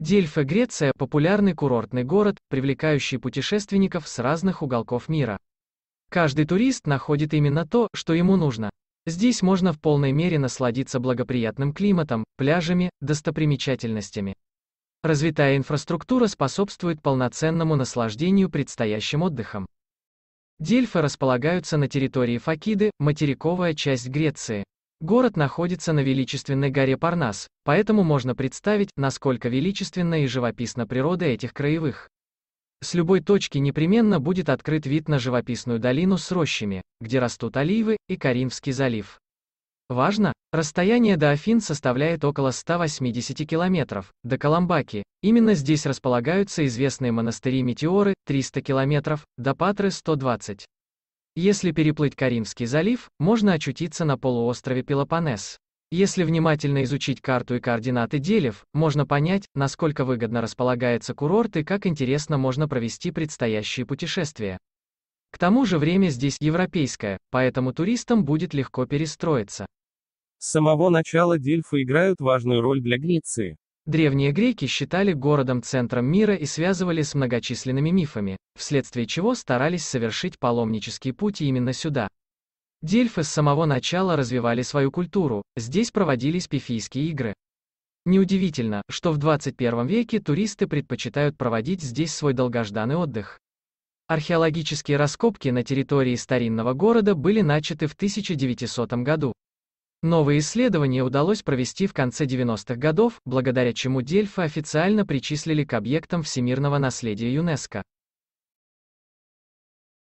Дельфы, Греция – популярный курортный город, привлекающий путешественников с разных уголков мира. Каждый турист находит именно то, что ему нужно. Здесь можно в полной мере насладиться благоприятным климатом, пляжами, достопримечательностями. Развитая инфраструктура способствует полноценному наслаждению предстоящим отдыхом. Дельфы располагаются на территории Факиды, материковая часть Греции. Город находится на величественной горе Парнас, поэтому можно представить, насколько величественна и живописна природа этих краевых. С любой точки непременно будет открыт вид на живописную долину с рощами, где растут оливы, и Каринфский залив. Важно, расстояние до Афин составляет около 180 километров, до Коломбаки. Именно здесь располагаются известные монастыри Метеоры, 300 километров, до Патры 120. Если переплыть Каримский залив, можно очутиться на полуострове Пелопонес. Если внимательно изучить карту и координаты делев, можно понять, насколько выгодно располагается курорт и как интересно можно провести предстоящие путешествия. К тому же время здесь европейское, поэтому туристам будет легко перестроиться. С самого начала дельфы играют важную роль для Греции. Древние греки считали городом центром мира и связывали с многочисленными мифами, вследствие чего старались совершить паломнические пути именно сюда. Дельфы с самого начала развивали свою культуру, здесь проводились пифийские игры. Неудивительно, что в 21 веке туристы предпочитают проводить здесь свой долгожданный отдых. Археологические раскопки на территории старинного города были начаты в 1900 году. Новое исследование удалось провести в конце 90-х годов, благодаря чему Дельфы официально причислили к объектам всемирного наследия ЮНЕСКО.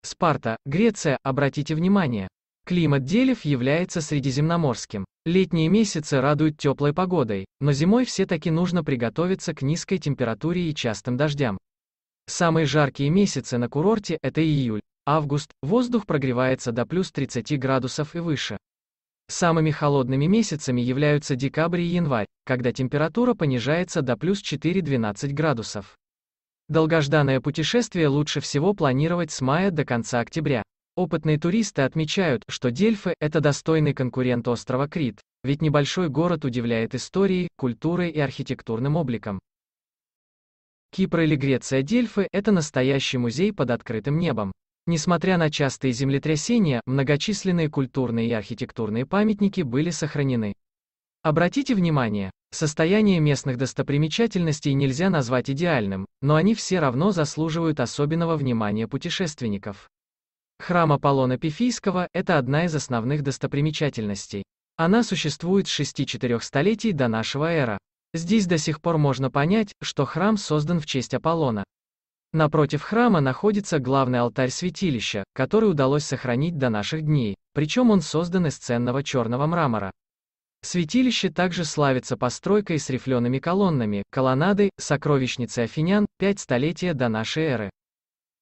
Спарта, Греция, обратите внимание. Климат Делев является средиземноморским. Летние месяцы радуют теплой погодой, но зимой все-таки нужно приготовиться к низкой температуре и частым дождям. Самые жаркие месяцы на курорте – это июль, август, воздух прогревается до плюс 30 градусов и выше. Самыми холодными месяцами являются декабрь и январь, когда температура понижается до плюс 4-12 градусов. Долгожданное путешествие лучше всего планировать с мая до конца октября. Опытные туристы отмечают, что Дельфы – это достойный конкурент острова Крит, ведь небольшой город удивляет историей, культурой и архитектурным обликом. Кипр или Греция Дельфы – это настоящий музей под открытым небом. Несмотря на частые землетрясения, многочисленные культурные и архитектурные памятники были сохранены. Обратите внимание, состояние местных достопримечательностей нельзя назвать идеальным, но они все равно заслуживают особенного внимания путешественников. Храм Аполлона Пифийского – это одна из основных достопримечательностей. Она существует с 6-4 столетий до нашего эра. Здесь до сих пор можно понять, что храм создан в честь Аполлона. Напротив храма находится главный алтарь святилища, который удалось сохранить до наших дней, причем он создан из ценного черного мрамора. Святилище также славится постройкой с рифлеными колоннами, колоннадой, сокровищницей Афинян, пять столетия до нашей эры.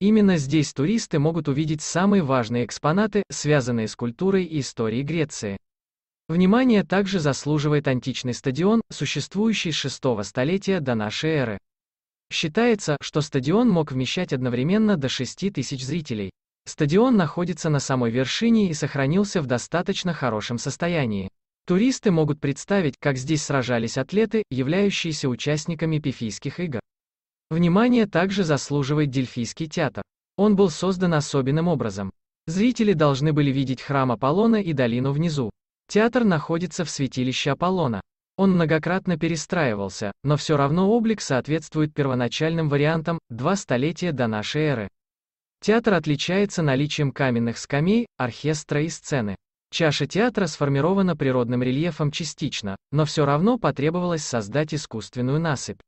Именно здесь туристы могут увидеть самые важные экспонаты, связанные с культурой и историей Греции. Внимание также заслуживает античный стадион, существующий с 6 столетия до нашей эры. Считается, что стадион мог вмещать одновременно до 6 тысяч зрителей. Стадион находится на самой вершине и сохранился в достаточно хорошем состоянии. Туристы могут представить, как здесь сражались атлеты, являющиеся участниками Пифийских игр. Внимание также заслуживает Дельфийский театр. Он был создан особенным образом. Зрители должны были видеть храм Аполлона и долину внизу. Театр находится в святилище Аполлона. Он многократно перестраивался, но все равно облик соответствует первоначальным вариантам, два столетия до нашей эры. Театр отличается наличием каменных скамей, оркестра и сцены. Чаша театра сформирована природным рельефом частично, но все равно потребовалось создать искусственную насыпь.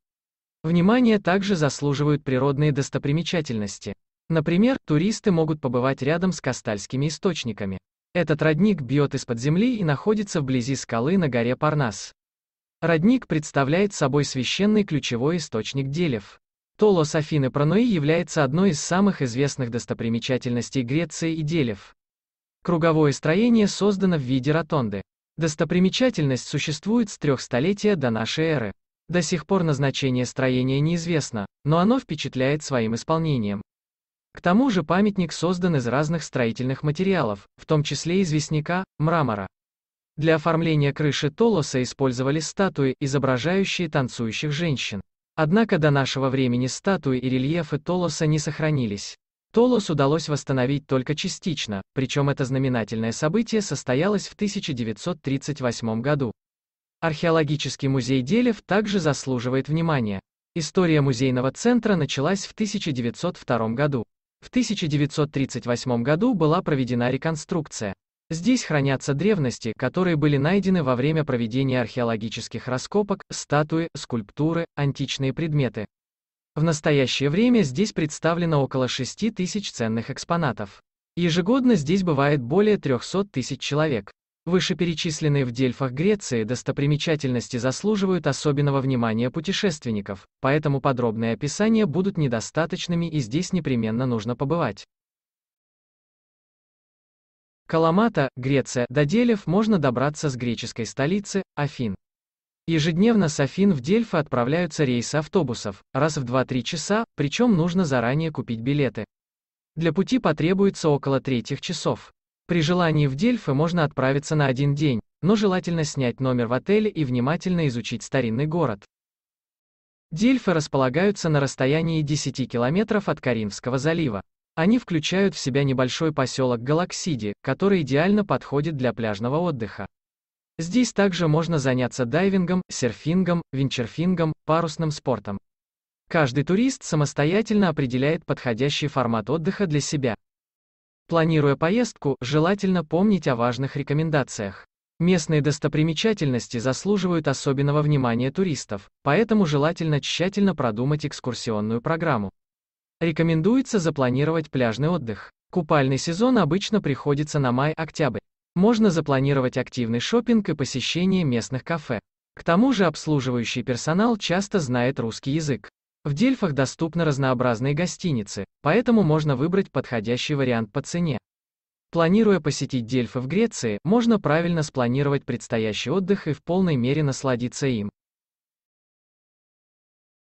Внимание также заслуживают природные достопримечательности. Например, туристы могут побывать рядом с Кастальскими источниками. Этот родник бьет из-под земли и находится вблизи скалы на горе Парнас. Родник представляет собой священный ключевой источник делев. Толос Афины Пронои является одной из самых известных достопримечательностей Греции и делев. Круговое строение создано в виде ротонды. Достопримечательность существует с трех столетия до нашей эры. До сих пор назначение строения неизвестно, но оно впечатляет своим исполнением. К тому же памятник создан из разных строительных материалов, в том числе известняка, мрамора. Для оформления крыши Толоса использовали статуи, изображающие танцующих женщин. Однако до нашего времени статуи и рельефы Толоса не сохранились. Толос удалось восстановить только частично, причем это знаменательное событие состоялось в 1938 году. Археологический музей Делев также заслуживает внимания. История музейного центра началась в 1902 году. В 1938 году была проведена реконструкция. Здесь хранятся древности, которые были найдены во время проведения археологических раскопок, статуи, скульптуры, античные предметы. В настоящее время здесь представлено около 6 тысяч ценных экспонатов. Ежегодно здесь бывает более 300 тысяч человек. Вышеперечисленные в Дельфах Греции достопримечательности заслуживают особенного внимания путешественников, поэтому подробные описания будут недостаточными и здесь непременно нужно побывать. Каламата, Греция, до Делев можно добраться с греческой столицы, Афин. Ежедневно с Афин в Дельфы отправляются рейсы автобусов, раз в 2-3 часа, причем нужно заранее купить билеты. Для пути потребуется около третьих часов. При желании в Дельфы можно отправиться на один день, но желательно снять номер в отеле и внимательно изучить старинный город. Дельфы располагаются на расстоянии 10 километров от Каринского залива. Они включают в себя небольшой поселок Галаксиди, который идеально подходит для пляжного отдыха. Здесь также можно заняться дайвингом, серфингом, винчерфингом, парусным спортом. Каждый турист самостоятельно определяет подходящий формат отдыха для себя. Планируя поездку, желательно помнить о важных рекомендациях. Местные достопримечательности заслуживают особенного внимания туристов, поэтому желательно тщательно продумать экскурсионную программу. Рекомендуется запланировать пляжный отдых. Купальный сезон обычно приходится на май-октябрь. Можно запланировать активный шопинг и посещение местных кафе. К тому же обслуживающий персонал часто знает русский язык. В Дельфах доступны разнообразные гостиницы, поэтому можно выбрать подходящий вариант по цене. Планируя посетить Дельфы в Греции, можно правильно спланировать предстоящий отдых и в полной мере насладиться им.